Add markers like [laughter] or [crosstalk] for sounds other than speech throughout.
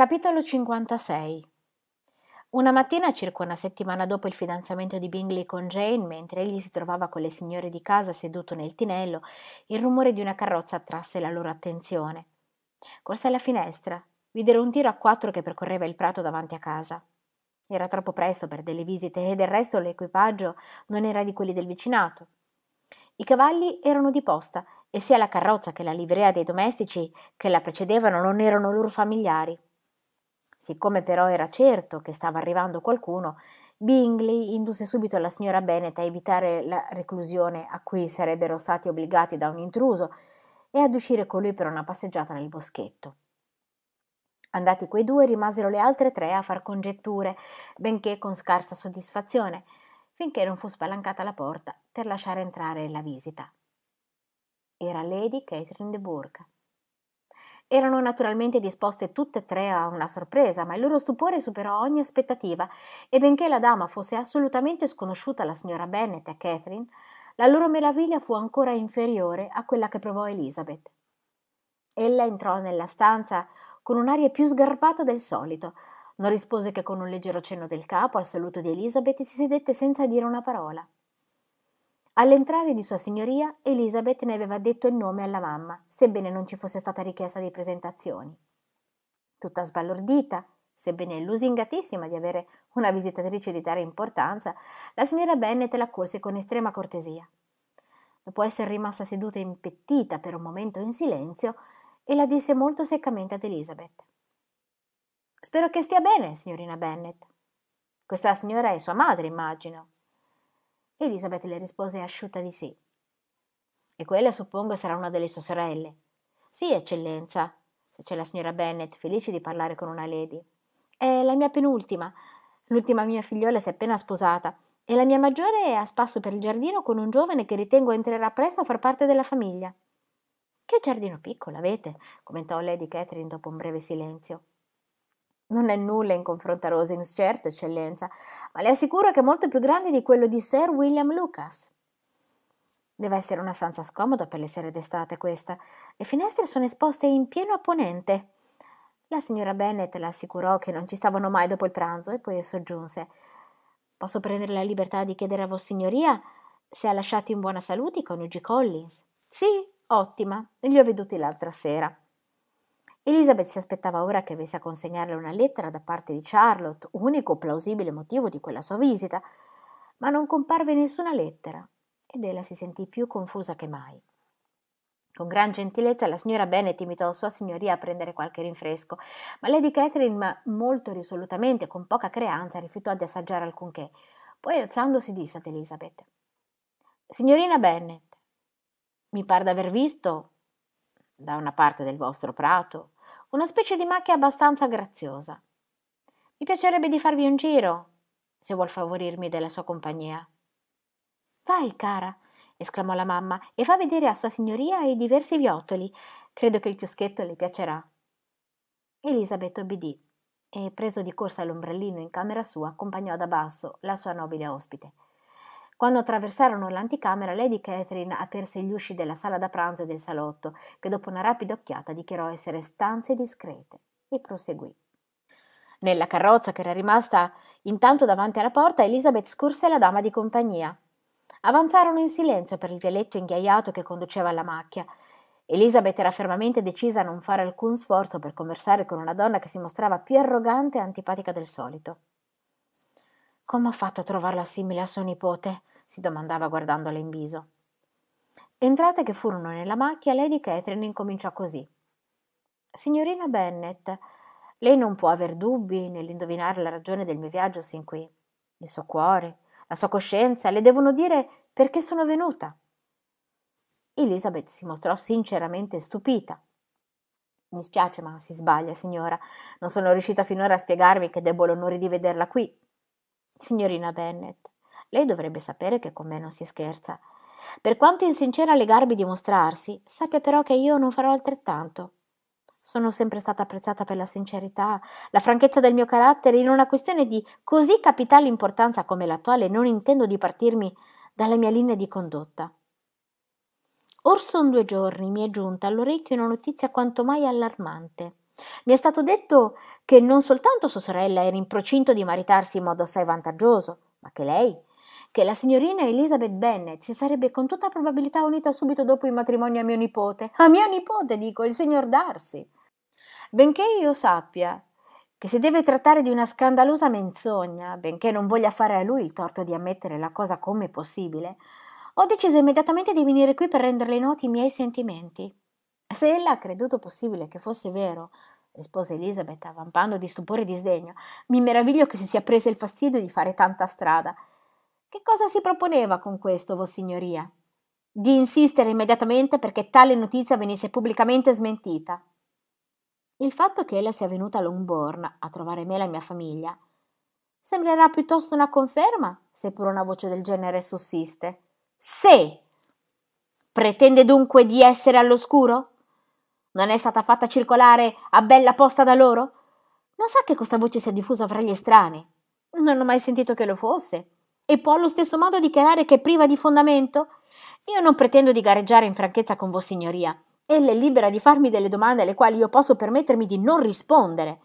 Capitolo 56 Una mattina, circa una settimana dopo il fidanzamento di Bingley con Jane, mentre egli si trovava con le signore di casa seduto nel tinello, il rumore di una carrozza attrasse la loro attenzione. Corse alla finestra, videro un tiro a quattro che percorreva il prato davanti a casa. Era troppo presto per delle visite e del resto l'equipaggio non era di quelli del vicinato. I cavalli erano di posta e sia la carrozza che la livrea dei domestici che la precedevano non erano loro familiari. Siccome però era certo che stava arrivando qualcuno, Bingley indusse subito la signora Bennet a evitare la reclusione a cui sarebbero stati obbligati da un intruso e ad uscire con lui per una passeggiata nel boschetto. Andati quei due, rimasero le altre tre a far congetture, benché con scarsa soddisfazione, finché non fu spalancata la porta per lasciare entrare la visita. Era Lady Catherine de Bourgh. Erano naturalmente disposte tutte e tre a una sorpresa, ma il loro stupore superò ogni aspettativa e benché la dama fosse assolutamente sconosciuta alla signora Bennet e a Catherine, la loro meraviglia fu ancora inferiore a quella che provò Elizabeth. Ella entrò nella stanza con un'aria più sgarbata del solito, non rispose che con un leggero cenno del capo al saluto di Elizabeth e si sedette senza dire una parola. All'entrare di Sua Signoria, Elizabeth ne aveva detto il nome alla mamma, sebbene non ci fosse stata richiesta di presentazioni. Tutta sbalordita, sebbene lusingatissima di avere una visitatrice di tale importanza, la signora Bennet l'accolse con estrema cortesia. Dopo essere rimasta seduta impettita per un momento in silenzio, ella disse molto seccamente ad Elizabeth. Spero che stia bene, signorina Bennet. Questa signora è sua madre, immagino. Elisabeth le rispose asciutta di sì. E quella suppongo sarà una delle sue sorelle. Sì, eccellenza, fece la signora Bennet, felice di parlare con una lady. È la mia penultima. L'ultima mia figliola si è appena sposata e la mia maggiore è a spasso per il giardino con un giovane che ritengo entrerà presto a far parte della famiglia. Che giardino piccolo avete, commentò Lady Catherine dopo un breve silenzio. Non è nulla in confronto a Rosings, certo, eccellenza, ma le assicuro che è molto più grande di quello di Sir William Lucas. Deve essere una stanza scomoda per le sere d'estate questa. Le finestre sono esposte in pieno a ponente. La signora Bennet le assicurò che non ci stavano mai dopo il pranzo e poi soggiunse Posso prendere la libertà di chiedere a Vossignoria se ha lasciato in buona salute i coniugi Collins? Sì, ottima, li ho veduti l'altra sera. Elizabeth si aspettava ora che avesse a consegnarle una lettera da parte di Charlotte, unico plausibile motivo di quella sua visita, ma non comparve nessuna lettera ed ella si sentì più confusa che mai. Con gran gentilezza la signora Bennet invitò sua signoria a prendere qualche rinfresco, ma Lady Catherine molto risolutamente e con poca creanza rifiutò di assaggiare alcunché. Poi alzandosi disse ad Elizabeth: Signorina Bennet, mi par d'aver visto da una parte del vostro prato una specie di macchia abbastanza graziosa. Mi piacerebbe di farvi un giro, se vuol favorirmi della sua compagnia. Vai, cara, esclamò la mamma, e fa vedere a sua signoria i diversi viottoli. Credo che il chioschetto le piacerà. Elisabeth obbedì e, preso di corsa l'ombrellino in camera sua, accompagnò da basso la sua nobile ospite. Quando attraversarono l'anticamera, Lady Catherine aperse gli usci della sala da pranzo e del salotto, che dopo una rapida occhiata dichiarò essere stanze discrete, e proseguì. Nella carrozza che era rimasta intanto davanti alla porta, Elizabeth scorse la dama di compagnia. Avanzarono in silenzio per il vialetto inghiaiato che conduceva alla macchia. Elizabeth era fermamente decisa a non fare alcun sforzo per conversare con una donna che si mostrava più arrogante e antipatica del solito. Come ha fatto a trovarla simile a suo nipote? si domandava guardandola in viso. Entrate che furono nella macchia, Lady Catherine incominciò così. Signorina Bennet, lei non può aver dubbi nell'indovinare la ragione del mio viaggio sin qui. Il suo cuore, la sua coscienza le devono dire perché sono venuta. Elizabeth si mostrò sinceramente stupita. Mi spiace, ma si sbaglia, signora. Non sono riuscita finora a spiegarvi che debbo l'onore di vederla qui. Signorina Bennet, lei dovrebbe sapere che con me non si scherza. Per quanto insincera le garbi dimostrarsi, sappia però che io non farò altrettanto. Sono sempre stata apprezzata per la sincerità, la franchezza del mio carattere. In una questione di così capitale importanza come l'attuale non intendo dipartirmi dalla mia linea di condotta. Or son due giorni mi è giunta all'orecchio una notizia quanto mai allarmante. Mi è stato detto che non soltanto sua sorella era in procinto di maritarsi in modo assai vantaggioso, ma che lei, che la signorina Elizabeth Bennet si sarebbe con tutta probabilità unita subito dopo il matrimonio a mio nipote. A mio nipote, dico, il signor Darcy. Benché io sappia che si deve trattare di una scandalosa menzogna, benché non voglia fare a lui il torto di ammettere la cosa come possibile, ho deciso immediatamente di venire qui per renderle noti i miei sentimenti. Se ella ha creduto possibile che fosse vero, rispose Elizabeth avampando di stupore e di sdegno, mi meraviglio che si sia presa il fastidio di fare tanta strada. Che cosa si proponeva con questo, Vossignoria? Di insistere immediatamente perché tale notizia venisse pubblicamente smentita. Il fatto che ella sia venuta a Longbourn a trovare me e la mia famiglia sembrerà piuttosto una conferma, seppur una voce del genere sussiste. Se pretende dunque di essere all'oscuro? Non è stata fatta circolare a bella posta da loro? Non sa che questa voce sia diffusa fra gli estranei? Non ho mai sentito che lo fosse e può allo stesso modo dichiarare che è priva di fondamento? Io non pretendo di gareggiare in franchezza con Vostra Signoria. Ella è libera di farmi delle domande alle quali io posso permettermi di non rispondere.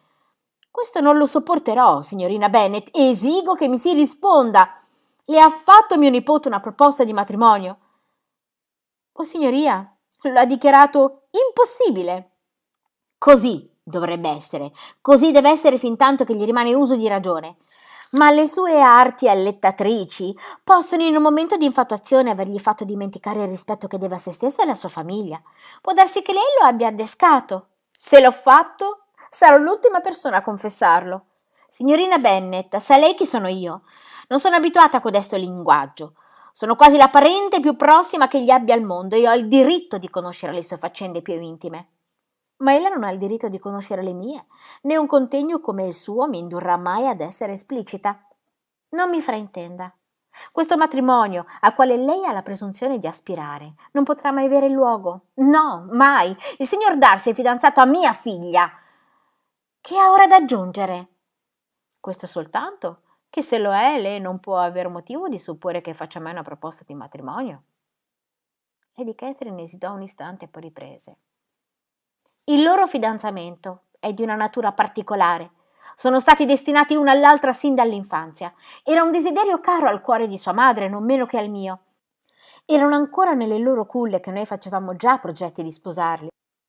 Questo non lo sopporterò, signorina Bennet, esigo che mi si risponda. Le ha fatto mio nipote una proposta di matrimonio? Vostra Signoria lo ha dichiarato impossibile. Così dovrebbe essere, così deve essere fin tanto che gli rimane uso di ragione. Ma le sue arti allettatrici possono in un momento di infatuazione avergli fatto dimenticare il rispetto che deve a se stesso e alla sua famiglia. Può darsi che lei lo abbia adescato. Se l'ho fatto, sarò l'ultima persona a confessarlo. Signorina Bennett, sa lei chi sono io? Non sono abituata a codesto linguaggio. Sono quasi la parente più prossima che gli abbia al mondo e ho il diritto di conoscere le sue faccende più intime. Ma ella non ha il diritto di conoscere le mie, né un contegno come il suo mi indurrà mai ad essere esplicita. Non mi fraintenda. Questo matrimonio al quale lei ha la presunzione di aspirare non potrà mai avere luogo. No, mai. Il signor Darcy è fidanzato a mia figlia. Che ha ora da aggiungere? Questo soltanto, che se lo è lei non può aver motivo di supporre che faccia mai una proposta di matrimonio. Lady Catherine esitò un istante e poi riprese. Il loro fidanzamento è di una natura particolare. Sono stati destinati una all'altra sin dall'infanzia. Era un desiderio caro al cuore di sua madre, non meno che al mio. Erano ancora nelle loro culle che noi facevamo già progetti di sposarli.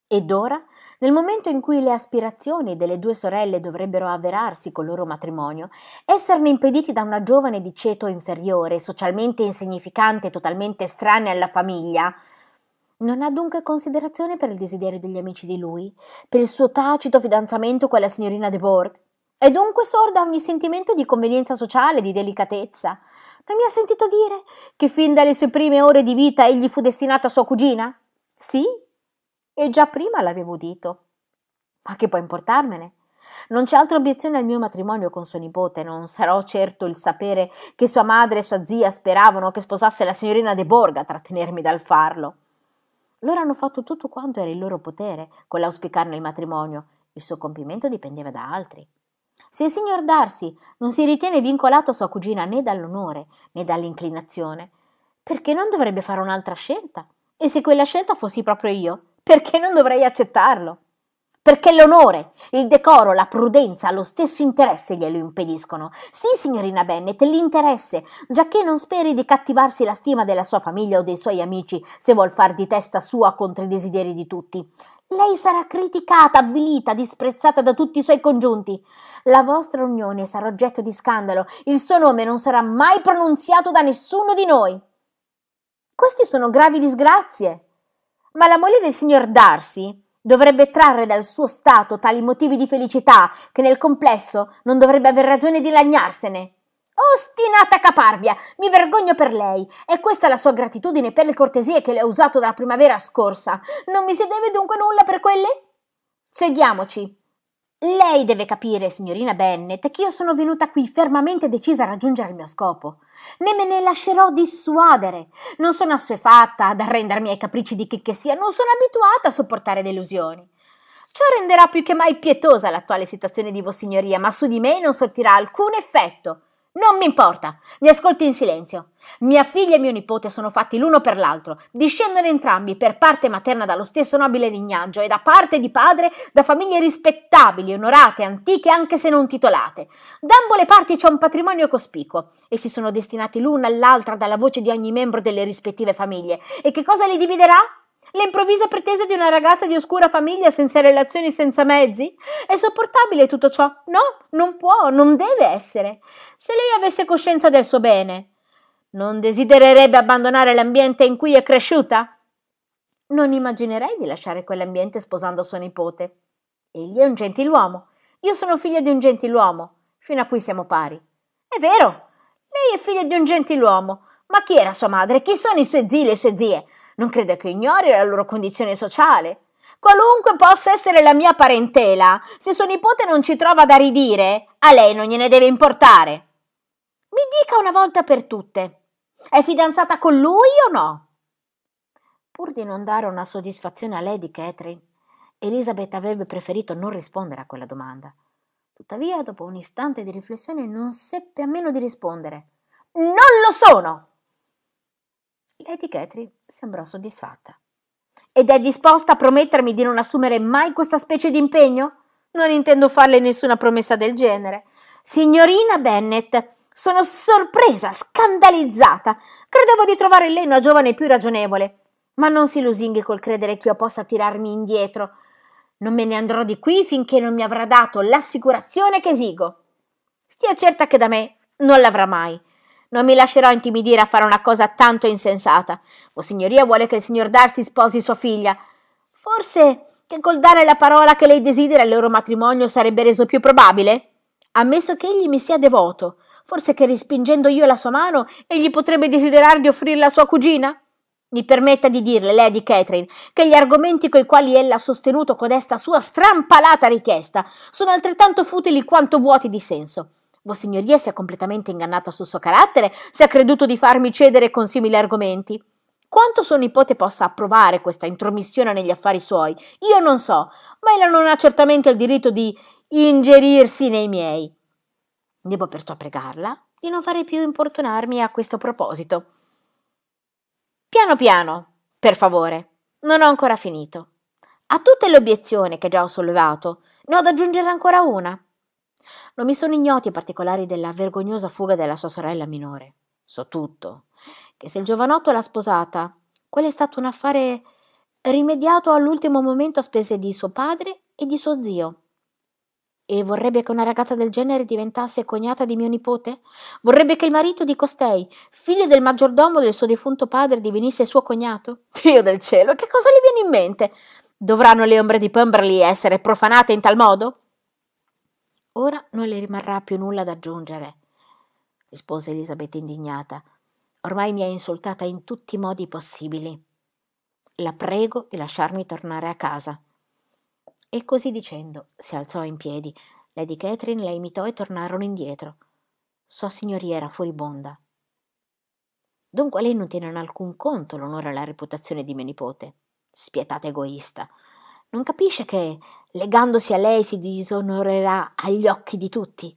Ed ora, nel momento in cui le aspirazioni delle due sorelle dovrebbero avverarsi col loro matrimonio, esserne impediti da una giovane di ceto inferiore, socialmente insignificante, totalmente estranea alla famiglia, non ha dunque considerazione per il desiderio degli amici di lui, per il suo tacito fidanzamento con la signorina De Borg. È dunque sorda a ogni sentimento di convenienza sociale, di delicatezza. Non mi ha sentito dire che fin dalle sue prime ore di vita egli fu destinato a sua cugina? Sì, e già prima l'avevo udito. Ma che può importarmene? Non c'è altra obiezione al mio matrimonio con suo nipote, non sarò certo il sapere che sua madre e sua zia speravano che sposasse la signorina De Borga a trattenermi dal farlo. Loro hanno fatto tutto quanto era in loro potere con l'auspicarne il matrimonio. Il suo compimento dipendeva da altri. Se il signor Darcy non si ritiene vincolato a sua cugina né dall'onore né dall'inclinazione, perché non dovrebbe fare un'altra scelta? E se quella scelta fossi proprio io, perché non dovrei accettarlo? perché l'onore, il decoro, la prudenza, lo stesso interesse glielo impediscono. Sì, signorina Bennet, l'interesse, giacché non speri di cattivarsi la stima della sua famiglia o dei suoi amici se vuol far di testa sua contro i desideri di tutti. Lei sarà criticata, avvilita, disprezzata da tutti i suoi congiunti. La vostra unione sarà oggetto di scandalo, il suo nome non sarà mai pronunziato da nessuno di noi. Queste sono gravi disgrazie. Ma la moglie del signor Darcy dovrebbe trarre dal suo stato tali motivi di felicità che nel complesso non dovrebbe aver ragione di lagnarsene. Ostinata caparbia, mi vergogno per lei, e questa è la sua gratitudine per le cortesie che le ho usato dalla primavera scorsa. Non mi si deve dunque nulla per quelle? Sediamoci, lei deve capire, signorina Bennet, che io sono venuta qui fermamente decisa a raggiungere il mio scopo. Né me ne lascerò dissuadere. Non sono assuefatta ad arrendermi ai capricci di chi che sia, non sono abituata a sopportare delusioni. Ciò renderà più che mai pietosa l'attuale situazione di Vossignoria, ma su di me non sortirà alcun effetto. Non mi importa, mi ascolti in silenzio. Mia figlia e mio nipote sono fatti l'uno per l'altro, discendono entrambi per parte materna dallo stesso nobile lignaggio e da parte di padre da famiglie rispettabili, onorate, antiche anche se non titolate. Da ambo le parti c'è un patrimonio cospicuo e si sono destinati l'una all'altra dalla voce di ogni membro delle rispettive famiglie. E che cosa li dividerà? Le improvvise pretese di una ragazza di oscura famiglia senza relazioni e senza mezzi? È sopportabile tutto ciò? No, non può, non deve essere. Se lei avesse coscienza del suo bene, non desidererebbe abbandonare l'ambiente in cui è cresciuta? Non immaginerei di lasciare quell'ambiente sposando suo nipote. Egli è un gentiluomo. Io sono figlia di un gentiluomo. Fino a qui siamo pari. È vero, lei è figlia di un gentiluomo. Ma chi era sua madre? Chi sono i suoi zii e le sue zie? Non crede che ignori la loro condizione sociale. Qualunque possa essere la mia parentela, se suo nipote non ci trova da ridire, a lei non gliene deve importare. Mi dica una volta per tutte, è fidanzata con lui o no? Pur di non dare una soddisfazione a Lady Catherine, Elizabeth avrebbe preferito non rispondere a quella domanda. Tuttavia, dopo un istante di riflessione, non seppe a meno di rispondere. Non lo sono! Lady Catherine sembrò soddisfatta. Ed è disposta a promettermi di non assumere mai questa specie di impegno? Non intendo farle nessuna promessa del genere. Signorina Bennet, sono sorpresa, scandalizzata. Credevo di trovare in lei una giovane più ragionevole. Ma non si lusinghi col credere che io possa tirarmi indietro. Non me ne andrò di qui finché non mi avrà dato l'assicurazione che esigo. Stia certa che da me non l'avrà mai. Non mi lascerò intimidire a fare una cosa tanto insensata. Vostra signoria vuole che il signor Darcy sposi sua figlia. Forse che col dare la parola che lei desidera il loro matrimonio sarebbe reso più probabile? Ammesso che egli mi sia devoto, forse che respingendo io la sua mano egli potrebbe desiderar di offrirla a sua cugina? Mi permetta di dirle, Lady Catherine, che gli argomenti coi quali ella ha sostenuto codesta sua strampalata richiesta sono altrettanto futili quanto vuoti di senso. Vossignoria si è completamente ingannata sul suo carattere se ha creduto di farmi cedere con simili argomenti. Quanto suo nipote possa approvare questa intromissione negli affari suoi, io non so, ma ella non ha certamente il diritto di ingerirsi nei miei. Devo perciò pregarla di non fare più importunarmi a questo proposito. Piano piano, per favore, non ho ancora finito. A tutte le obiezioni che già ho sollevato, ne ho da aggiungere ancora una. Non mi sono ignoti i particolari della vergognosa fuga della sua sorella minore. So tutto che se il giovanotto l'ha sposata, quello è stato un affare rimediato all'ultimo momento a spese di suo padre e di suo zio. E vorrebbe che una ragazza del genere diventasse cognata di mio nipote? Vorrebbe che il marito di costei, figlio del maggiordomo del suo defunto padre, divenisse suo cognato? Dio del cielo, che cosa gli viene in mente? Dovranno le ombre di Pemberley essere profanate in tal modo? Ora non le rimarrà più nulla da aggiungere, rispose Elisabetta indignata. Ormai mi ha insultata in tutti i modi possibili. La prego di lasciarmi tornare a casa. E così dicendo si alzò in piedi. Lady Catherine la imitò e tornarono indietro. Sua signoria era furibonda. Dunque lei non tiene in alcun conto l'onore e la reputazione di mio nipote. Spietata egoista. Non capisce che, legandosi a lei, si disonorerà agli occhi di tutti.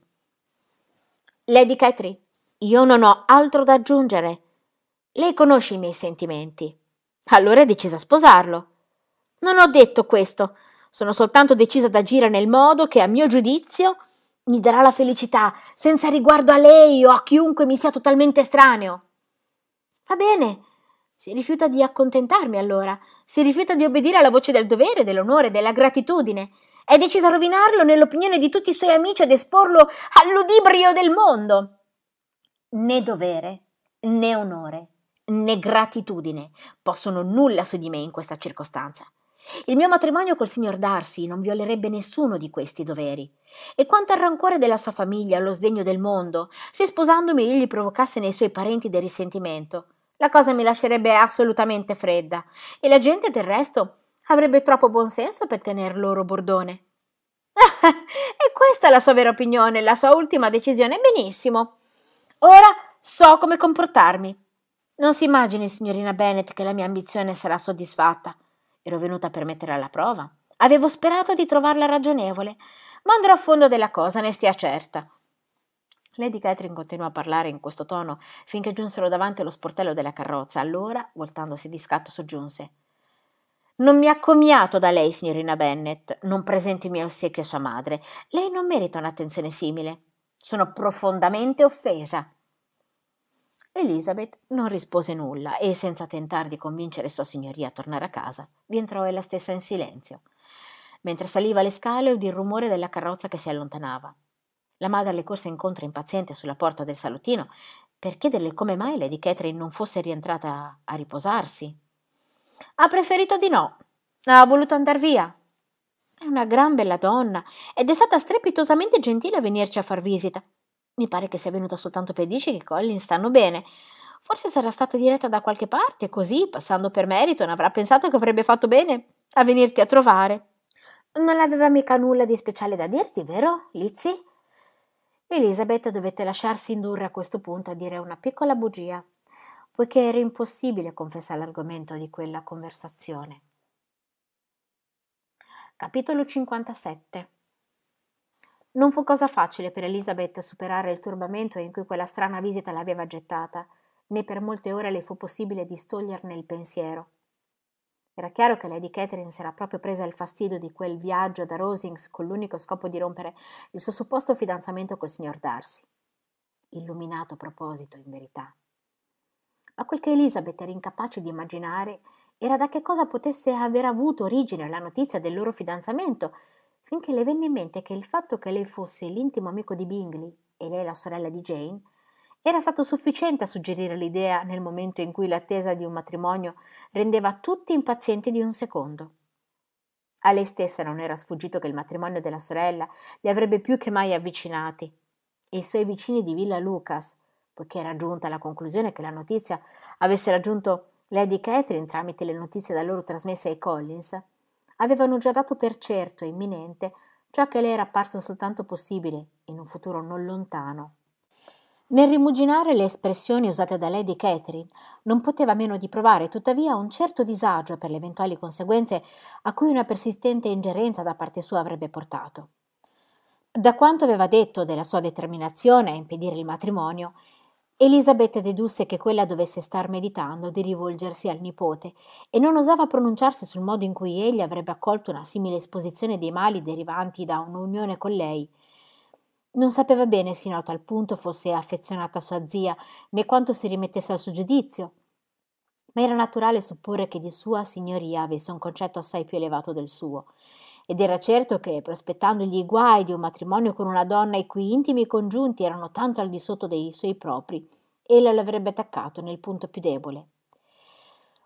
Lady Catherine, io non ho altro da aggiungere. Lei conosce i miei sentimenti. Allora è decisa a sposarlo. Non ho detto questo, sono soltanto decisa ad agire nel modo che, a mio giudizio, mi darà la felicità, senza riguardo a lei o a chiunque mi sia totalmente estraneo. Va bene, si rifiuta di accontentarmi allora, si rifiuta di obbedire alla voce del dovere, dell'onore, della gratitudine. È decisa a rovinarlo nell'opinione di tutti i suoi amici ed esporlo all'udibrio del mondo. Né dovere, né onore, né gratitudine possono nulla su di me in questa circostanza. Il mio matrimonio col signor Darcy non violerebbe nessuno di questi doveri. E quanto al rancore della sua famiglia, allo sdegno del mondo, se sposandomi egli provocasse nei suoi parenti del risentimento, la cosa mi lascerebbe assolutamente fredda e la gente del resto avrebbe troppo buon senso per tener loro bordone. [laughs] e questa è la sua vera opinione, la sua ultima decisione. Benissimo. Ora so come comportarmi. Non si immagini, signorina Bennett, che la mia ambizione sarà soddisfatta. Ero venuta per metterla alla prova. Avevo sperato di trovarla ragionevole, ma andrò a fondo della cosa, ne stia certa. Lady Catherine continuò a parlare in questo tono finché giunsero davanti allo sportello della carrozza. Allora, voltandosi di scatto, soggiunse. Non mi accomiato da lei, signorina Bennet. Non presento i miei ossequi a sua madre. Lei non merita un'attenzione simile. Sono profondamente offesa. Elizabeth non rispose nulla e, senza tentare di convincere sua signoria a tornare a casa, vi entrò ella stessa in silenzio. Mentre saliva le scale udì il rumore della carrozza che si allontanava. La madre le corse incontro impaziente sulla porta del salottino per chiederle come mai Lady Catherine non fosse rientrata a riposarsi. Ha preferito di no. Ha voluto andar via. È una gran bella donna ed è stata strepitosamente gentile a venirci a far visita. Mi pare che sia venuta soltanto per dirci che i Collins stanno bene. Forse sarà stata diretta da qualche parte, così, passando per Meriton, avrà pensato che avrebbe fatto bene a venirti a trovare. Non aveva mica nulla di speciale da dirti, vero, Lizzie? Elizabeth dovette lasciarsi indurre a questo punto a dire una piccola bugia, poiché era impossibile confessare l'argomento di quella conversazione. Capitolo 57 Non fu cosa facile per Elizabeth superare il turbamento in cui quella strana visita l'aveva gettata, né per molte ore le fu possibile distoglierne il pensiero. Era chiaro che Lady Catherine si era proprio presa il fastidio di quel viaggio da Rosings con l'unico scopo di rompere il suo supposto fidanzamento col signor Darcy. Illuminato proposito, in verità. Ma quel che Elizabeth era incapace di immaginare era da che cosa potesse aver avuto origine la notizia del loro fidanzamento, finché le venne in mente che il fatto che lei fosse l'intimo amico di Bingley e lei la sorella di Jane era stato sufficiente a suggerire l'idea nel momento in cui l'attesa di un matrimonio rendeva tutti impazienti di un secondo. A lei stessa non era sfuggito che il matrimonio della sorella li avrebbe più che mai avvicinati. E i suoi vicini di Villa Lucas, poiché era giunta alla conclusione che la notizia avesse raggiunto Lady Catherine tramite le notizie da loro trasmesse ai Collins, avevano già dato per certo e imminente ciò che le era apparso soltanto possibile in un futuro non lontano nel rimuginare le espressioni usate da Lady Catherine, non poteva meno di provare tuttavia un certo disagio per le eventuali conseguenze a cui una persistente ingerenza da parte sua avrebbe portato. Da quanto aveva detto della sua determinazione a impedire il matrimonio, Elisabetta dedusse che quella dovesse star meditando di rivolgersi al nipote e non osava pronunciarsi sul modo in cui egli avrebbe accolto una simile esposizione dei mali derivanti da un'unione con lei – non sapeva bene sino a tal punto fosse affezionata a sua zia, né quanto si rimettesse al suo giudizio, ma era naturale supporre che di sua signoria avesse un concetto assai più elevato del suo. Ed era certo che, prospettandogli i guai di un matrimonio con una donna i cui intimi congiunti erano tanto al di sotto dei suoi propri, ella lo avrebbe attaccato nel punto più debole.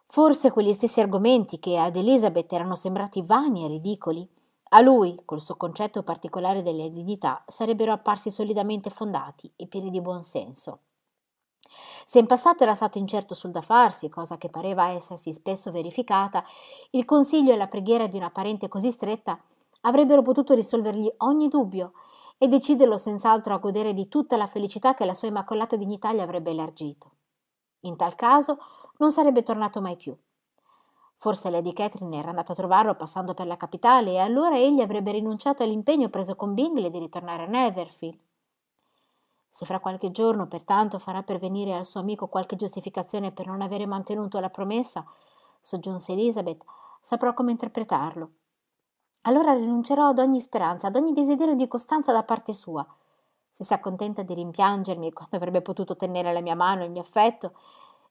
Forse quegli stessi argomenti che ad Elizabeth erano sembrati vani e ridicoli, a lui, col suo concetto particolare delle dignità, sarebbero apparsi solidamente fondati e pieni di buon senso. Se in passato era stato incerto sul da farsi, cosa che pareva essersi spesso verificata, il consiglio e la preghiera di una parente così stretta avrebbero potuto risolvergli ogni dubbio e deciderlo senz'altro a godere di tutta la felicità che la sua immacolata dignità gli avrebbe elargito. In tal caso non sarebbe tornato mai più Forse Lady Catherine era andata a trovarlo passando per la capitale e allora egli avrebbe rinunciato all'impegno preso con Bingley di ritornare a Netherfield. Se fra qualche giorno, pertanto, farà pervenire al suo amico qualche giustificazione per non avere mantenuto la promessa, soggiunse Elizabeth, saprò come interpretarlo. Allora rinuncerò ad ogni speranza, ad ogni desiderio di costanza da parte sua. Se si accontenta di rimpiangermi quando avrebbe potuto tenere la mia mano e il mio affetto,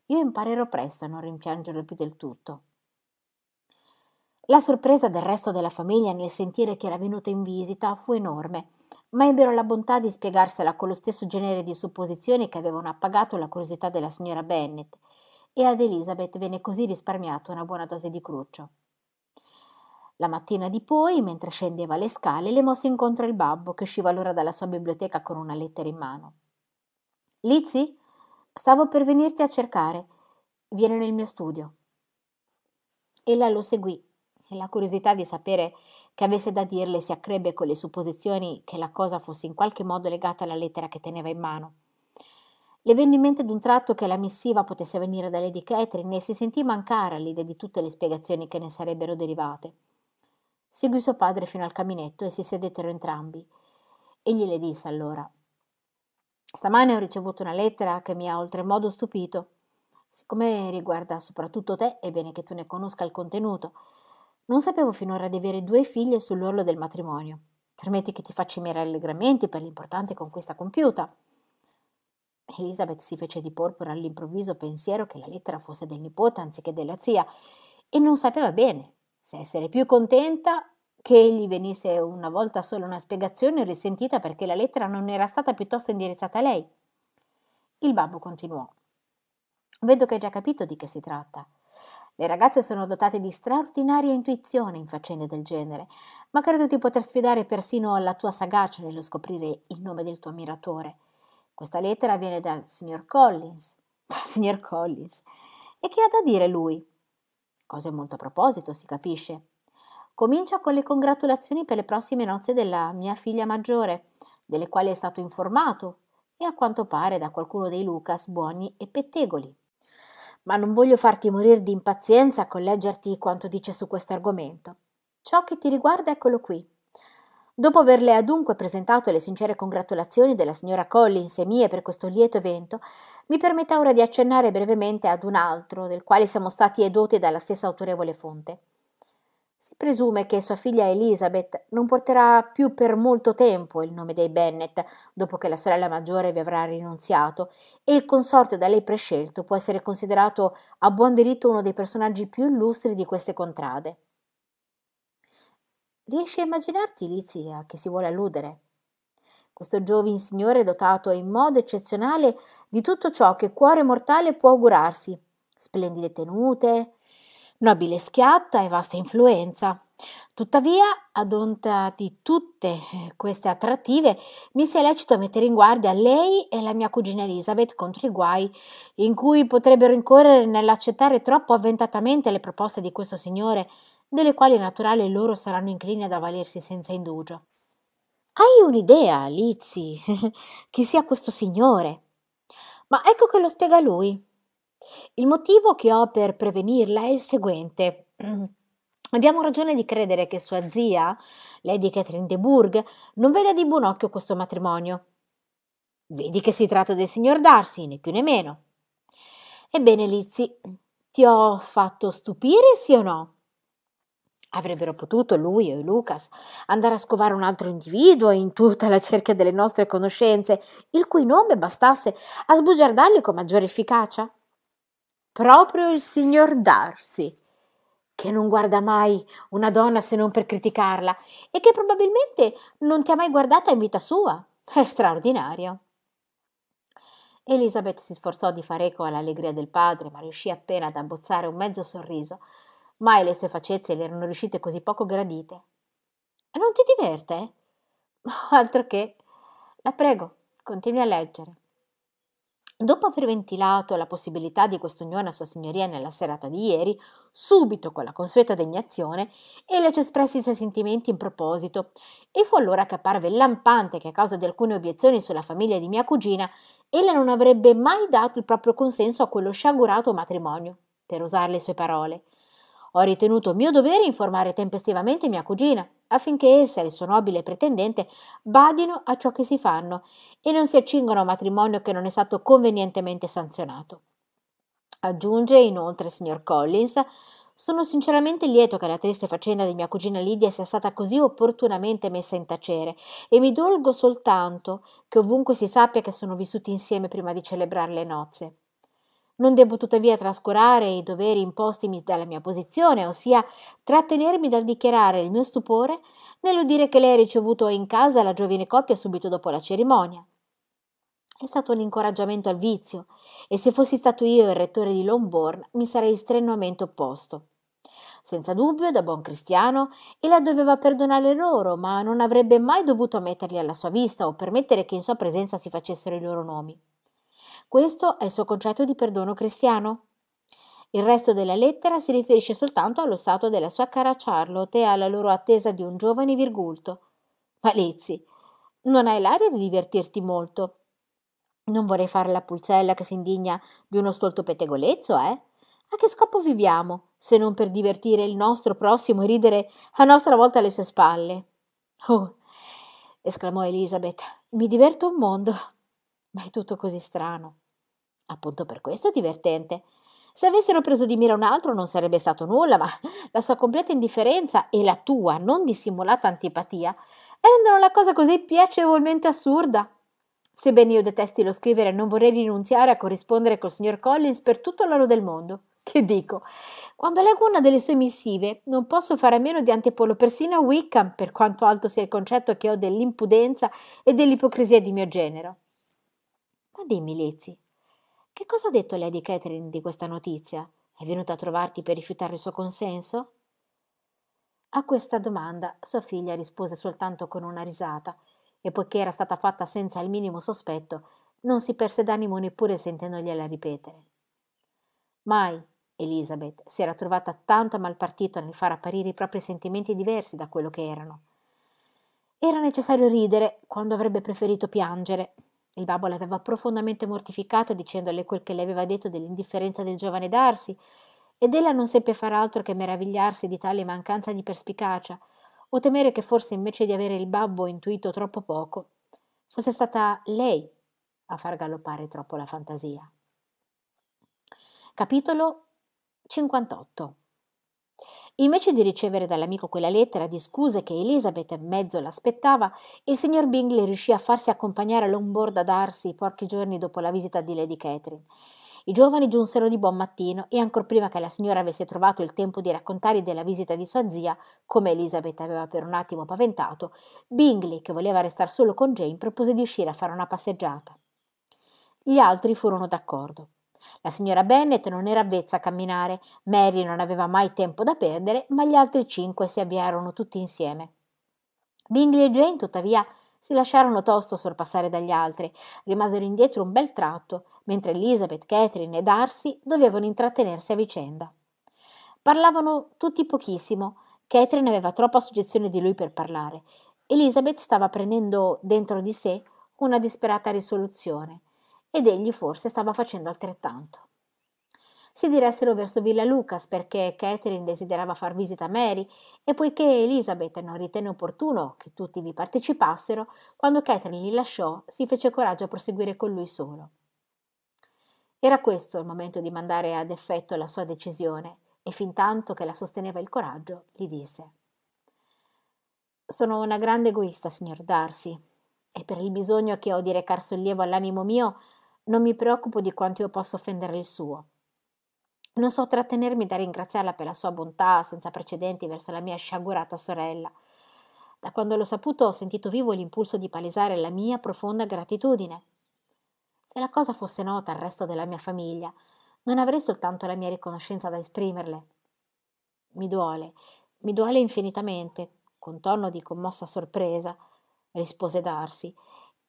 io imparerò presto a non rimpiangerlo più del tutto. La sorpresa del resto della famiglia nel sentire che era venuto in visita fu enorme, ma ebbero la bontà di spiegarsela con lo stesso genere di supposizioni che avevano appagato la curiosità della signora Bennet, e ad Elizabeth venne così risparmiata una buona dose di cruccio. La mattina di poi, mentre scendeva le scale, le mosse incontro il babbo, che usciva allora dalla sua biblioteca con una lettera in mano. Lizzy, stavo per venirti a cercare. Vieni nel mio studio. Ella lo seguì e la curiosità di sapere che avesse da dirle si accrebbe con le supposizioni che la cosa fosse in qualche modo legata alla lettera che teneva in mano. Le venne in mente d'un tratto che la missiva potesse venire da Lady Catherine e si sentì mancare all'idea di tutte le spiegazioni che ne sarebbero derivate. Seguì suo padre fino al caminetto e si sedettero entrambi. Egli le disse allora: Stamane ho ricevuto una lettera che mi ha oltremodo stupito. Siccome riguarda soprattutto te, è bene che tu ne conosca il contenuto non sapevo finora di avere due figlie sull'orlo del matrimonio. Permetti che ti faccia i miei rallegramenti per l'importante conquista compiuta. Elizabeth si fece di porpora all'improvviso pensiero che la lettera fosse del nipote anziché della zia e non sapeva bene se essere più contenta che egli venisse una volta solo una spiegazione risentita perché la lettera non era stata piuttosto indirizzata a lei. Il babbo continuò. Vedo che hai già capito di che si tratta. Le ragazze sono dotate di straordinaria intuizione in faccende del genere, ma credo di poter sfidare persino la tua sagacia nello scoprire il nome del tuo ammiratore. Questa lettera viene dal signor Collins. [laughs] Dal signor Collins. E che ha da dire lui? Cose molto a proposito, si capisce. Comincia con le congratulazioni per le prossime nozze della mia figlia maggiore, delle quali è stato informato e a quanto pare da qualcuno dei Lucas buoni e pettegoli ma non voglio farti morire di impazienza col leggerti quanto dice su questo argomento. Ciò che ti riguarda eccolo qui. Dopo averle adunque presentato le sincere congratulazioni della signora Collins e mie per questo lieto evento, mi permetta ora di accennare brevemente ad un altro, del quale siamo stati edoti dalla stessa autorevole fonte si presume che sua figlia Elizabeth non porterà più per molto tempo il nome dei Bennet, dopo che la sorella maggiore vi avrà rinunziato, e il consorte da lei prescelto può essere considerato a buon diritto uno dei personaggi più illustri di queste contrade. Riesci a immaginarti, Lizia, che si vuole alludere? Questo giovine signore è dotato in modo eccezionale di tutto ciò che cuore mortale può augurarsi, splendide tenute, nobile schiatta e vasta influenza. Tuttavia, ad onta di tutte eh, queste attrattive, mi si è lecito mettere in guardia lei e la mia cugina Elizabeth contro i guai in cui potrebbero incorrere nell'accettare troppo avventatamente le proposte di questo signore, delle quali è naturale loro saranno inclini ad avvalersi senza indugio. Hai un'idea, Lizzy, [laughs] chi sia questo signore? Ma ecco che lo spiega lui. Il motivo che ho per prevenirla è il seguente. [clears throat] Abbiamo ragione di credere che sua zia, Lady di Catherine de Bourg, non veda di buon occhio questo matrimonio. Vedi che si tratta del signor Darcy, né più né meno. Ebbene, Lizzy, ti ho fatto stupire, sì o no? Avrebbero potuto lui e Lucas andare a scovare un altro individuo in tutta la cerchia delle nostre conoscenze, il cui nome bastasse a sbugiardarli con maggiore efficacia? proprio il signor Darcy, che non guarda mai una donna se non per criticarla e che probabilmente non ti ha mai guardata in vita sua. È straordinario. Elizabeth si sforzò di fare eco all'allegria del padre, ma riuscì appena ad abbozzare un mezzo sorriso. Mai le sue facezze le erano riuscite così poco gradite. Non ti diverte? [laughs] Altro che. La prego, continui a leggere. Dopo aver ventilato la possibilità di quest'unione a Sua Signoria nella serata di ieri, subito con la consueta degnazione, ella ci espresse i suoi sentimenti in proposito e fu allora che apparve lampante che a causa di alcune obiezioni sulla famiglia di mia cugina, ella non avrebbe mai dato il proprio consenso a quello sciagurato matrimonio, per usare le sue parole. Ho ritenuto mio dovere informare tempestivamente mia cugina affinché essa e il suo nobile pretendente badino a ciò che si fanno e non si accingano a matrimonio che non è stato convenientemente sanzionato. Aggiunge inoltre il signor Collins sono sinceramente lieto che la triste faccenda di mia cugina Lydia sia stata così opportunamente messa in tacere e mi dolgo soltanto che ovunque si sappia che sono vissuti insieme prima di celebrare le nozze. Non devo tuttavia trascurare i doveri impostimi dalla mia posizione, ossia trattenermi dal dichiarare il mio stupore nell'udire che lei ha ricevuto in casa la giovine coppia subito dopo la cerimonia. È stato un incoraggiamento al vizio e se fossi stato io il rettore di Longbourn mi sarei strenuamente opposto. Senza dubbio, da buon cristiano, ella doveva perdonare loro, ma non avrebbe mai dovuto ammetterli alla sua vista o permettere che in sua presenza si facessero i loro nomi. Questo è il suo concetto di perdono cristiano. Il resto della lettera si riferisce soltanto allo stato della sua cara Charlotte e alla loro attesa di un giovane virgulto. Ma Lizzy, non hai l'aria di divertirti molto. Non vorrei fare la pulzella che si indigna di uno stolto pettegolezzo, eh? A che scopo viviamo, se non per divertire il nostro prossimo e ridere a nostra volta alle sue spalle? Oh, esclamò Elizabeth, mi diverto un mondo, ma è tutto così strano. Appunto per questo è divertente. Se avessero preso di mira un altro non sarebbe stato nulla, ma la sua completa indifferenza e la tua non dissimulata antipatia rendono la cosa così piacevolmente assurda. Sebbene io detesti lo scrivere, non vorrei rinunziare a corrispondere col signor Collins per tutto l'oro del mondo. [laughs] Che dico? Quando leggo una delle sue missive, non posso fare a meno di antepolo persino a Wickham, per quanto alto sia il concetto che ho dell'impudenza e dell'ipocrisia di mio genero. Ma dimmi, Lizzy, che cosa ha detto Lady Catherine di questa notizia? È venuta a trovarti per rifiutare il suo consenso? A questa domanda sua figlia rispose soltanto con una risata e poiché era stata fatta senza il minimo sospetto, non si perse d'animo neppure sentendogliela ripetere. Mai Elizabeth si era trovata tanto a mal partito nel far apparire i propri sentimenti diversi da quello che erano. Era necessario ridere quando avrebbe preferito piangere, il babbo l'aveva profondamente mortificata dicendole quel che le aveva detto dell'indifferenza del giovane Darsi, ed ella non seppe far altro che meravigliarsi di tale mancanza di perspicacia, o temere che forse invece di avere il babbo intuito troppo poco, fosse stata lei a far galoppare troppo la fantasia. Capitolo 58 Invece di ricevere dall'amico quella lettera di scuse che Elizabeth in mezzo l'aspettava, il signor Bingley riuscì a farsi accompagnare all'omborda d'Arsi pochi giorni dopo la visita di Lady Catherine. I giovani giunsero di buon mattino e ancor prima che la signora avesse trovato il tempo di raccontare della visita di sua zia, come Elizabeth aveva per un attimo paventato, Bingley, che voleva restar solo con Jane, propose di uscire a fare una passeggiata. Gli altri furono d'accordo. La signora Bennet non era avvezza a camminare, Mary non aveva mai tempo da perdere, ma gli altri cinque si avviarono tutti insieme. Bingley e Jane, tuttavia, si lasciarono tosto sorpassare dagli altri, rimasero indietro un bel tratto, mentre Elizabeth, Catherine e Darcy dovevano intrattenersi a vicenda. Parlavano tutti pochissimo, Catherine aveva troppa suggezione di lui per parlare. Elizabeth stava prendendo dentro di sé una disperata risoluzione ed egli forse stava facendo altrettanto. Si diressero verso Villa Lucas perché Catherine desiderava far visita a Mary e poiché Elizabeth non ritenne opportuno che tutti vi partecipassero, quando Catherine li lasciò si fece coraggio a proseguire con lui solo. Era questo il momento di mandare ad effetto la sua decisione e fintanto che la sosteneva il coraggio, gli disse Sono una grande egoista, signor Darcy, e per il bisogno che ho di recar sollievo all'animo mio non mi preoccupo di quanto io possa offendere il suo. Non so trattenermi da ringraziarla per la sua bontà senza precedenti verso la mia sciagurata sorella. Da quando l'ho saputo ho sentito vivo l'impulso di palesare la mia profonda gratitudine. Se la cosa fosse nota al resto della mia famiglia, non avrei soltanto la mia riconoscenza da esprimerle. Mi duole, mi duole infinitamente, con tono di commossa sorpresa, rispose Darsi,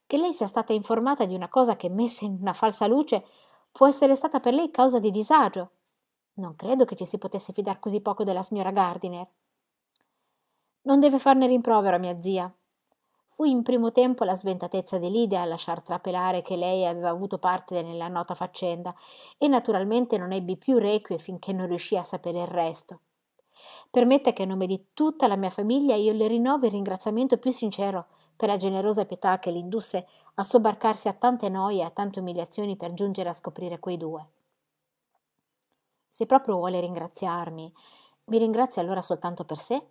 che lei sia stata informata di una cosa che messa in una falsa luce può essere stata per lei causa di disagio. Non credo che ci si potesse fidar così poco della signora Gardiner. Non deve farne rimprovero a mia zia. Fu in primo tempo la sventatezza di Lidia a lasciar trapelare che lei aveva avuto parte nella nota faccenda e naturalmente non ebbi più requie finché non riuscì a sapere il resto. Permetta che a nome di tutta la mia famiglia io le rinnovi il ringraziamento più sincero per la generosa pietà che l'indusse a sobbarcarsi a tante noie e a tante umiliazioni per giungere a scoprire quei due. Se proprio vuole ringraziarmi, mi ringrazia allora soltanto per sé?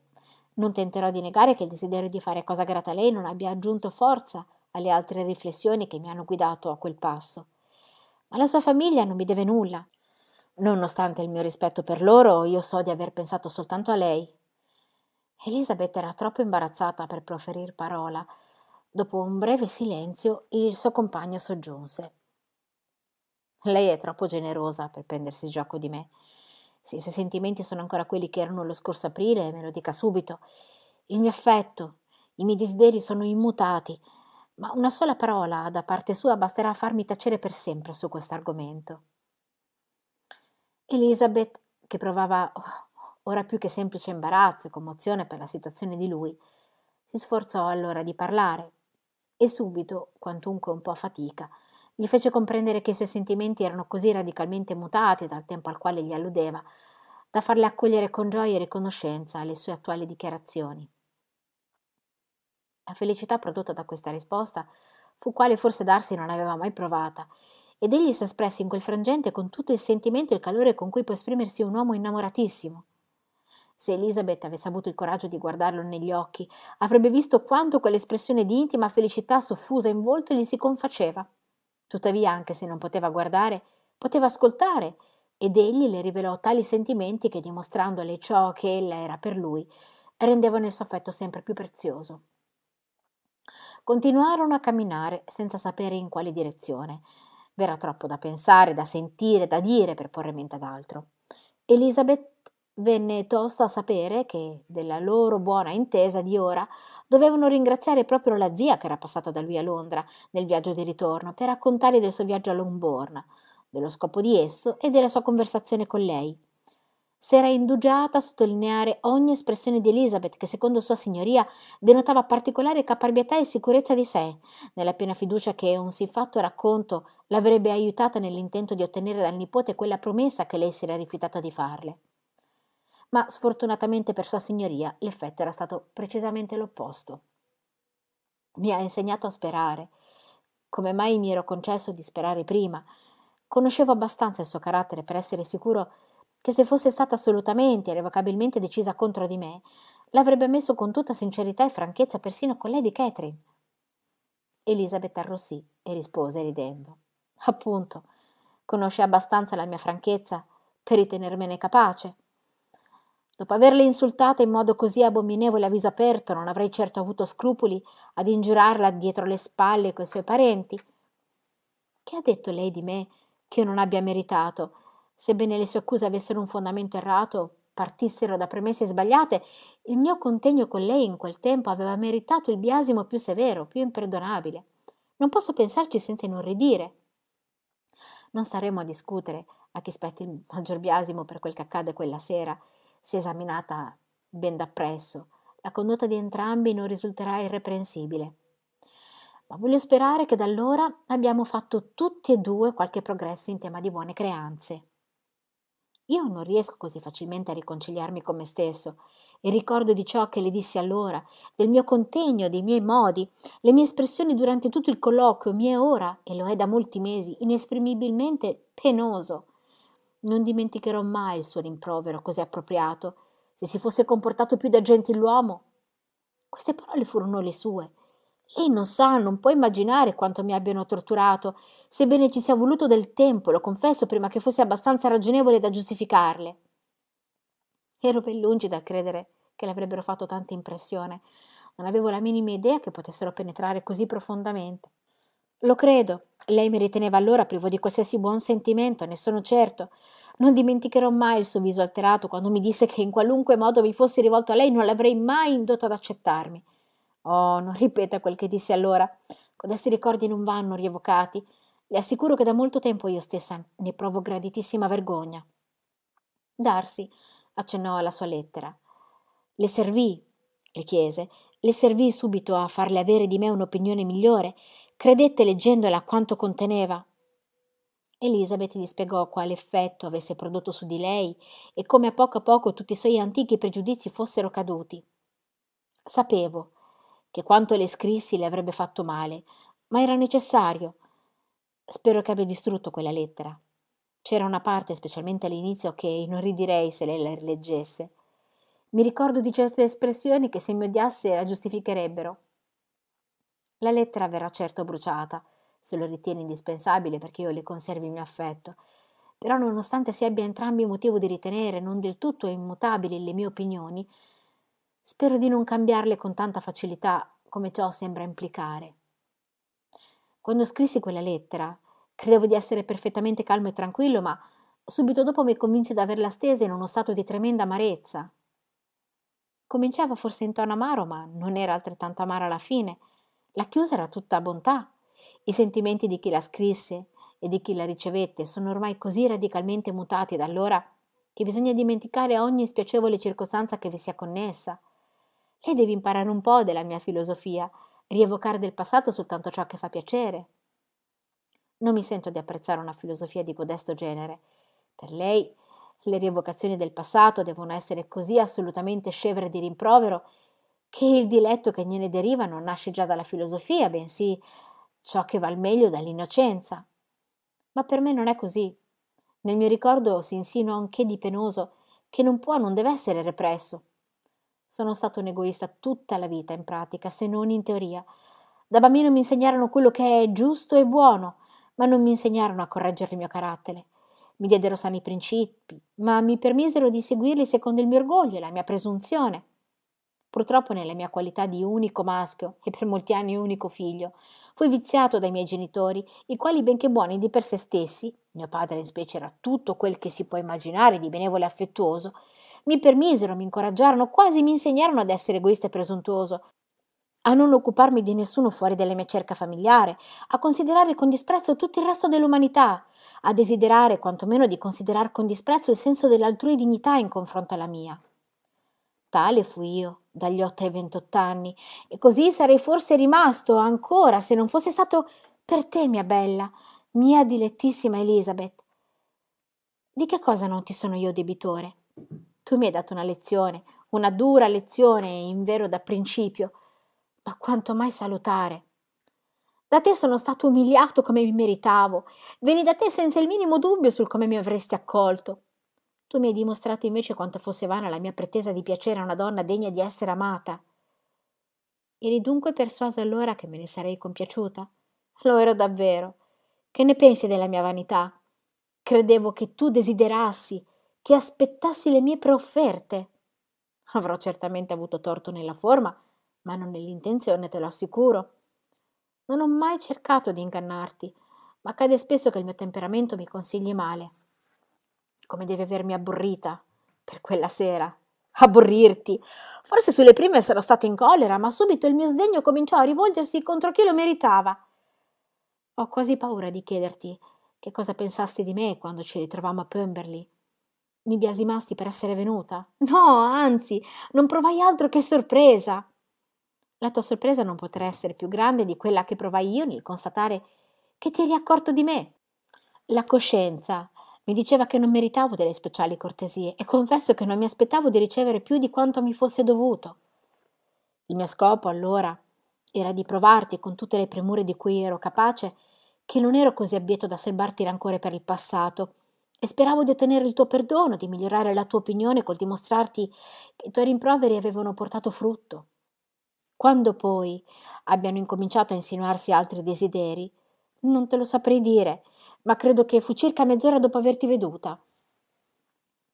Non tenterò di negare che il desiderio di fare cosa grata a lei non abbia aggiunto forza alle altre riflessioni che mi hanno guidato a quel passo. Ma la sua famiglia non mi deve nulla. Nonostante il mio rispetto per loro, io so di aver pensato soltanto a lei elisabeth era troppo imbarazzata per proferir parola dopo un breve silenzio il suo compagno soggiunse lei è troppo generosa per prendersi gioco di me se i suoi sentimenti sono ancora quelli che erano lo scorso aprile me lo dica subito il mio affetto i miei desideri sono immutati ma una sola parola da parte sua basterà a farmi tacere per sempre su questo argomento. Elisabeth, che provava ora più che semplice imbarazzo e commozione per la situazione di lui, si sforzò allora di parlare e subito, quantunque un po' a fatica, gli fece comprendere che i suoi sentimenti erano così radicalmente mutati dal tempo al quale gli alludeva, da farle accogliere con gioia e riconoscenza le sue attuali dichiarazioni. La felicità prodotta da questa risposta fu quale forse Darsi non aveva mai provata, ed egli si espresse in quel frangente con tutto il sentimento e il calore con cui può esprimersi un uomo innamoratissimo se Elizabeth avesse avuto il coraggio di guardarlo negli occhi, avrebbe visto quanto quell'espressione di intima felicità soffusa in volto gli si confaceva. Tuttavia, anche se non poteva guardare, poteva ascoltare, ed egli le rivelò tali sentimenti che, dimostrandole ciò che ella era per lui, rendevano il suo affetto sempre più prezioso. Continuarono a camminare senza sapere in quale direzione. Verrà troppo da pensare, da sentire, da dire per porre mente ad altro. Elisabeth Venne tosto a sapere che, della loro buona intesa di ora, dovevano ringraziare proprio la zia che era passata da lui a Londra nel viaggio di ritorno per raccontargli del suo viaggio a Longbourn, dello scopo di esso e della sua conversazione con lei. S'era indugiata a sottolineare ogni espressione di Elizabeth che, secondo sua signoria, denotava particolare caparbietà e sicurezza di sé, nella piena fiducia che un siffatto racconto l'avrebbe aiutata nell'intento di ottenere dal nipote quella promessa che lei si era rifiutata di farle ma sfortunatamente per sua signoria l'effetto era stato precisamente l'opposto. Mi ha insegnato a sperare, come mai mi ero concesso di sperare prima. Conoscevo abbastanza il suo carattere per essere sicuro che se fosse stata assolutamente e irrevocabilmente decisa contro di me, l'avrebbe messo con tutta sincerità e franchezza persino con Lady di Catherine. Elisabeth arrossì e rispose ridendo. Appunto, conosce abbastanza la mia franchezza per ritenermene capace. Dopo averla insultata in modo così abominevole a viso aperto, non avrei certo avuto scrupoli ad ingiurarla dietro le spalle coi suoi parenti. Che ha detto lei di me che io non abbia meritato? Sebbene le sue accuse avessero un fondamento errato, partissero da premesse sbagliate, il mio contegno con lei in quel tempo aveva meritato il biasimo più severo, più imperdonabile. Non posso pensarci senza inorridire. Non staremo a discutere a chi spetti il maggior biasimo per quel che accade quella sera se esaminata ben dappresso, la condotta di entrambi non risulterà irreprensibile. Ma voglio sperare che da allora abbiamo fatto tutti e due qualche progresso in tema di buone creanze. Io non riesco così facilmente a riconciliarmi con me stesso Il ricordo di ciò che le dissi allora, del mio contegno, dei miei modi, le mie espressioni durante tutto il colloquio mi è ora, e lo è da molti mesi, inesprimibilmente penoso non dimenticherò mai il suo rimprovero così appropriato. Se si fosse comportato più da gentiluomo. Queste parole furono le sue. Lei non sa, non può immaginare quanto mi abbiano torturato, sebbene ci sia voluto del tempo, lo confesso, prima che fosse abbastanza ragionevole da giustificarle. Ero ben lungi dal credere che le avrebbero fatto tanta impressione. Non avevo la minima idea che potessero penetrare così profondamente. Lo credo. Lei mi riteneva allora privo di qualsiasi buon sentimento, ne sono certo. Non dimenticherò mai il suo viso alterato quando mi disse che in qualunque modo mi fossi rivolto a lei non l'avrei mai indotto ad accettarmi. Oh, non ripeta quel che disse allora. Codesti ricordi non vanno rievocati. Le assicuro che da molto tempo io stessa ne provo graditissima vergogna. Darsi accennò alla sua lettera. Le servì, le chiese, le servì subito a farle avere di me un'opinione migliore credette leggendola quanto conteneva. Elizabeth gli spiegò quale effetto avesse prodotto su di lei e come a poco a poco tutti i suoi antichi pregiudizi fossero caduti. Sapevo che quanto le scrissi le avrebbe fatto male, ma era necessario. Spero che abbia distrutto quella lettera. C'era una parte, specialmente all'inizio, che inorridirei se lei la rileggesse. Mi ricordo di certe espressioni che se mi odiasse la giustificherebbero. La lettera verrà certo bruciata, se lo ritiene indispensabile perché io le conservi il mio affetto. Però nonostante si abbia entrambi motivo di ritenere non del tutto immutabili le mie opinioni, spero di non cambiarle con tanta facilità come ciò sembra implicare. Quando scrissi quella lettera, credevo di essere perfettamente calmo e tranquillo, ma subito dopo mi convinse di averla stesa in uno stato di tremenda amarezza. Cominciava forse in tono amaro, ma non era altrettanto amara alla fine. La chiusa era tutta bontà. I sentimenti di chi la scrisse e di chi la ricevette sono ormai così radicalmente mutati da allora che bisogna dimenticare ogni spiacevole circostanza che vi sia connessa. Lei deve imparare un po' della mia filosofia, rievocare del passato soltanto ciò che fa piacere. Non mi sento di apprezzare una filosofia di codesto genere. Per lei le rievocazioni del passato devono essere così assolutamente scevre di rimprovero che il diletto che ne deriva non nasce già dalla filosofia, bensì ciò che va al meglio dall'innocenza. Ma per me non è così. Nel mio ricordo si insinua anche di penoso che non può, non deve essere represso. Sono stato un egoista tutta la vita in pratica, se non in teoria. Da bambino mi insegnarono quello che è giusto e buono, ma non mi insegnarono a correggere il mio carattere. Mi diedero sani principi, ma mi permisero di seguirli secondo il mio orgoglio e la mia presunzione. Purtroppo nella mia qualità di unico maschio e per molti anni unico figlio, fui viziato dai miei genitori, i quali benché buoni di per sé stessi, mio padre in specie era tutto quel che si può immaginare di benevole e affettuoso, mi permisero, mi incoraggiarono, quasi mi insegnarono ad essere egoista e presuntuoso, a non occuparmi di nessuno fuori della mia cerca familiare, a considerare con disprezzo tutto il resto dell'umanità, a desiderare quantomeno di considerare con disprezzo il senso dell'altrui dignità in confronto alla mia. Tale fui io dagli otto ai ventott'anni e così sarei forse rimasto ancora se non fosse stato per te, mia bella, mia dilettissima Elisabeth. Di che cosa non ti sono io debitore? Tu mi hai dato una lezione, una dura lezione, in vero da principio, ma quanto mai salutare. Da te sono stato umiliato come mi meritavo, veni da te senza il minimo dubbio sul come mi avresti accolto. Tu mi hai dimostrato invece quanto fosse vana la mia pretesa di piacere a una donna degna di essere amata. Eri dunque persuaso allora che me ne sarei compiaciuta? Lo ero davvero. Che ne pensi della mia vanità? Credevo che tu desiderassi, che aspettassi le mie preofferte. Avrò certamente avuto torto nella forma, ma non nell'intenzione, te lo assicuro. Non ho mai cercato di ingannarti, ma accade spesso che il mio temperamento mi consigli male come deve avermi abborrita per quella sera. Abborrirti. Forse sulle prime sarò stata in collera, ma subito il mio sdegno cominciò a rivolgersi contro chi lo meritava. Ho quasi paura di chiederti che cosa pensasti di me quando ci ritrovammo a Pemberley. Mi biasimasti per essere venuta? No, anzi, non provai altro che sorpresa. La tua sorpresa non potrà essere più grande di quella che provai io nel constatare che ti eri accorto di me. La coscienza mi diceva che non meritavo delle speciali cortesie e confesso che non mi aspettavo di ricevere più di quanto mi fosse dovuto. Il mio scopo allora era di provarti con tutte le premure di cui ero capace che non ero così abieto da serbarti rancore per il passato e speravo di ottenere il tuo perdono, di migliorare la tua opinione col dimostrarti che i tuoi rimproveri avevano portato frutto. Quando poi abbiano incominciato a insinuarsi altri desideri, non te lo saprei dire, ma credo che fu circa mezz'ora dopo averti veduta.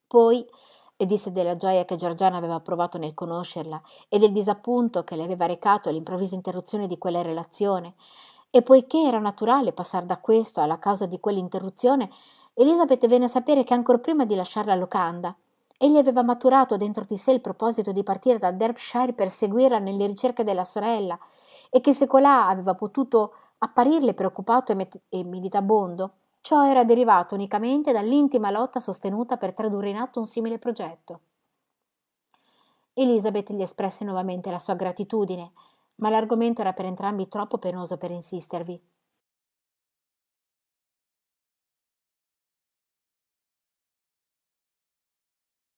Poi, e disse della gioia che Giorgiana aveva provato nel conoscerla e del disappunto che le aveva recato l'improvvisa interruzione di quella relazione, e poiché era naturale passare da questo alla causa di quell'interruzione, Elisabeth venne a sapere che ancor prima di lasciare la locanda, egli aveva maturato dentro di sé il proposito di partire dal Derbyshire per seguirla nelle ricerche della sorella e che se colà aveva potuto Apparirle preoccupato e, met- e meditabondo, ciò era derivato unicamente dall'intima lotta sostenuta per tradurre in atto un simile progetto. Elizabeth gli espresse nuovamente la sua gratitudine, ma l'argomento era per entrambi troppo penoso per insistervi